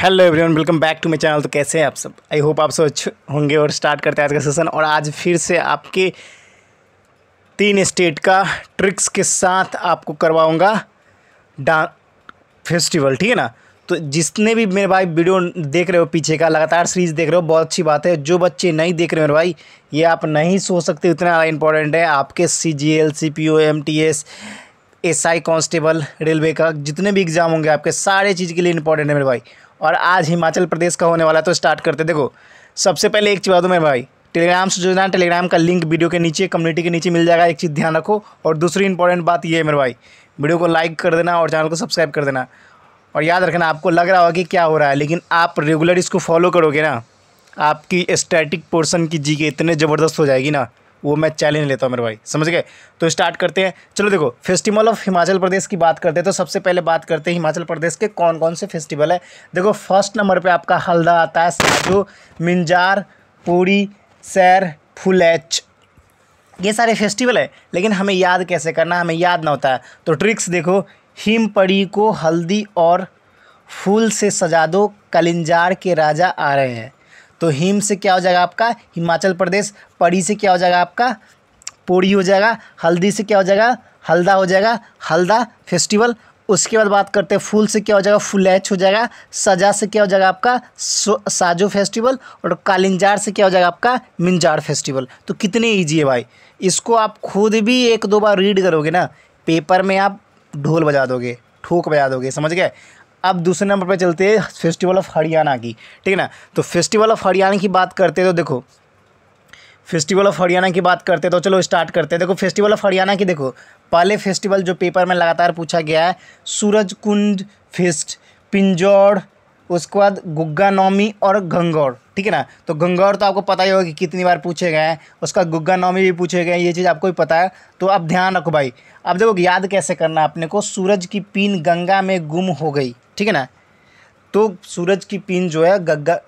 hello everyone welcome back to my channel तो कैसे हैं आप सब आई होप आप सब अच्छे होंगे और स्टार्ट करते हैं आज का सेशन और आज फिर से आपके तीन स्टेट का ट्रिक्स के साथ आपको करवाऊंगा डा फेस्टिवल ठीक है ना तो जितने भी मेरे भाई वीडियो देख रहे हो पीछे का लगातार सीरीज़ देख रहे हो बहुत अच्छी बात है जो बच्चे नहीं देख रहे हो मेरे भाई ये आप नहीं सोच सकते उतना इंपॉर्टेंट है आपके C G L C P O M T S S I constable railway का जितने भी एग्ज़ाम होंगे आपके सारे चीज़ के लिए इंपॉर्टेंट है मेरे भाई और आज हिमाचल प्रदेश का होने वाला तो स्टार्ट करते देखो सबसे पहले एक चीज़ बता मेरे भाई टेलीग्राम से जुड़ना टेलीग्राम का लिंक वीडियो के नीचे कम्युनिटी के नीचे मिल जाएगा एक चीज़ ध्यान रखो और दूसरी इंपॉर्टेंट बात ये है मेरे भाई वीडियो को लाइक कर देना और चैनल को सब्सक्राइब कर देना और याद रखना आपको लग रहा होगा कि क्या हो रहा है लेकिन आप रेगुलर इसको फॉलो करोगे ना आपकी स्टैटिक पोर्सन की जी इतने ज़बरदस्त हो जाएगी ना वो मैं चैलेंज लेता हूँ मेरे भाई समझ गए तो स्टार्ट करते हैं चलो देखो फेस्टिवल ऑफ हिमाचल प्रदेश की बात करते हैं तो सबसे पहले बात करते हैं हिमाचल प्रदेश के कौन कौन से फेस्टिवल है देखो फर्स्ट नंबर पर आपका हल्दा आता है साजू मिंजार पूरी सैर फुलैच ये सारे फेस्टिवल है लेकिन हमें याद कैसे करना हमें याद ना होता है तो ट्रिक्स देखो हिम पड़ी को हल्दी और फूल से सजा दो कलिंजार के राजा आ रहे हैं तो हिम से क्या हो जाएगा आपका हिमाचल प्रदेश पड़ी से क्या हो जाएगा आपका पोड़ी हो जाएगा हल्दी से क्या हो जाएगा हल्दा हो जाएगा हल्दा फेस्टिवल उसके बाद बात करते हैं फूल से क्या हो जाएगा फुलैच हो जाएगा सजा से क्या हो जाएगा आपका साजो फेस्टिवल और कालिंजार से क्या हो जाएगा आपका मिंजार फेस्टिवल तो कितने ईजी है भाई इसको आप खुद भी एक दो बार रीड करोगे ना पेपर में आप ढोल बजा दोगे ठोक बजा दोगे समझ गए अब दूसरे नंबर पर चलते हैं फेस्टिवल ऑफ हरियाणा की ठीक है ना तो फेस्टिवल ऑफ हरियाणा की बात करते हैं तो देखो फेस्टिवल ऑफ हरियाणा की बात करते हैं तो चलो स्टार्ट करते हैं देखो फेस्टिवल ऑफ हरियाणा की देखो पहले फेस्टिवल जो पेपर में लगातार पूछा गया है सूरज कुंड फेस्ट पिंजौर उसके बाद गुग्गा नौमी और गंगौर ठीक है ना तो गंगौर तो आपको पता ही होगा कि कितनी बार पूछे गए हैं उसका गुग्गा नौमी भी पूछे गए ये चीज़ आपको भी पता है तो आप ध्यान रखो भाई अब देखो याद कैसे करना है अपने को सूरज की पीन गंगा में गुम हो गई ठीक है ना तो सूरज की पिन जो है गंगा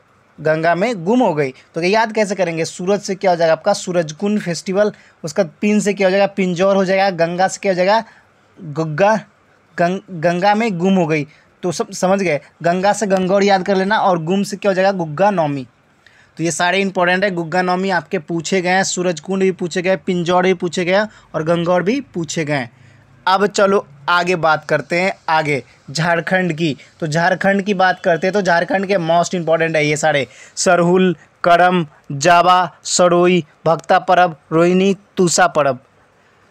गंगा में गुम हो गई तो याद कैसे करेंगे सूरज से क्या हो जाएगा आपका सूरजकुंड फेस्टिवल उसका पिन से क्या हो जाएगा पिंजौर हो जाएगा गंगा से क्या हो जाएगा गुग्गा गंग, गंगा में गुम हो गई तो सब समझ गए गंगा से गंगौर याद कर लेना और गुम से क्या हो जाएगा गुग्गा नौमी तो ये सारे इंपॉर्टेंट है गुग्गा नौमी आपके पूछे गए हैं सूरजकुंड भी पूछे गए पिंजौर भी पूछे गए और गंगौर भी पूछे गए हैं अब चलो आगे बात करते हैं आगे झारखंड की तो झारखंड की बात करते हैं तो झारखंड के मोस्ट इंपॉर्टेंट है ये सारे सरहुल करम जावा सरोई भक्ता परब रोहिणी तूसा परब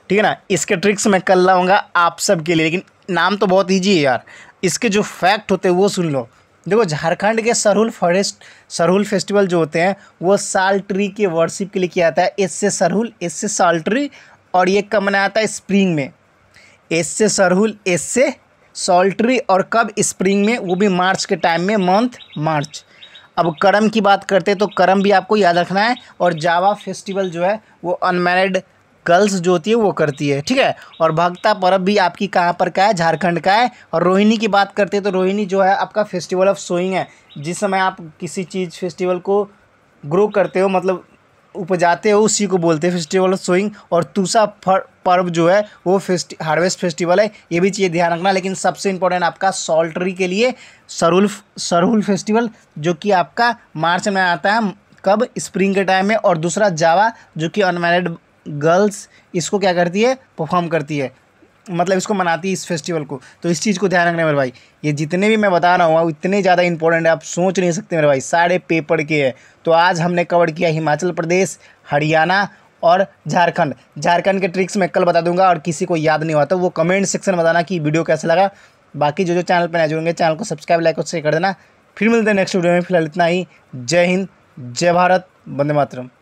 ठीक है ना इसके ट्रिक्स मैं कल लाऊंगा आप सब के लिए लेकिन नाम तो बहुत ईजी है यार इसके जो फैक्ट होते हैं वो सुन लो देखो झारखंड के सरहुल फॉरेस्ट सरहुल फेस्टिवल जो होते हैं वो साल ट्री के वर्शिप के लिए किया जाता है इससे सरहुल इससे साल ट्री और ये कब मनाया जाता है स्प्रिंग में एस से सरहुल एस से सॉल्ट्री और कब स्प्रिंग में वो भी मार्च के टाइम में मंथ मार्च अब करम की बात करते हैं तो करम भी आपको याद रखना है और जावा फेस्टिवल जो है वो अनमैरिड गर्ल्स जो होती है वो करती है ठीक है और भक्ता पर्व भी आपकी कहाँ पर का है झारखंड का है और रोहिणी की बात करते हैं तो रोहिणी जो है आपका फेस्टिवल ऑफ सोइंग है जिस समय आप किसी चीज़ फेस्टिवल को ग्रो करते हो मतलब उपजाते हैं उसी को बोलते हैं फेस्टिवल ऑफ सोइंग और फर पर्व जो है वो फेस्ट हार्वेस्ट फेस्टिवल है ये भी चाहिए ध्यान रखना लेकिन सबसे इंपॉर्टेंट आपका सॉल्ट्री के लिए सरुल सरुल फेस्टिवल जो कि आपका मार्च में आता है कब स्प्रिंग के टाइम में और दूसरा जावा जो कि अनमेरिड गर्ल्स इसको क्या करती है परफॉर्म करती है मतलब इसको मनाती है इस फेस्टिवल को तो इस चीज़ को ध्यान रखना मेरे भाई ये जितने भी मैं बता रहा हूँ इतने ज़्यादा इंपॉर्टेंट है आप सोच नहीं सकते मेरे भाई सारे पेपर के हैं तो आज हमने कवर किया हिमाचल प्रदेश हरियाणा और झारखंड झारखंड के ट्रिक्स मैं कल बता दूंगा और किसी को याद नहीं हुआ तो वो कमेंट सेक्शन में बताना कि वीडियो कैसा लगा बाकी जो जो चैनल पर नए जुड़ेंगे चैनल को सब्सक्राइब लाइक और शेयर कर देना फिर मिलते हैं नेक्स्ट वीडियो में फिलहाल इतना ही जय हिंद जय भारत बंदे मातरम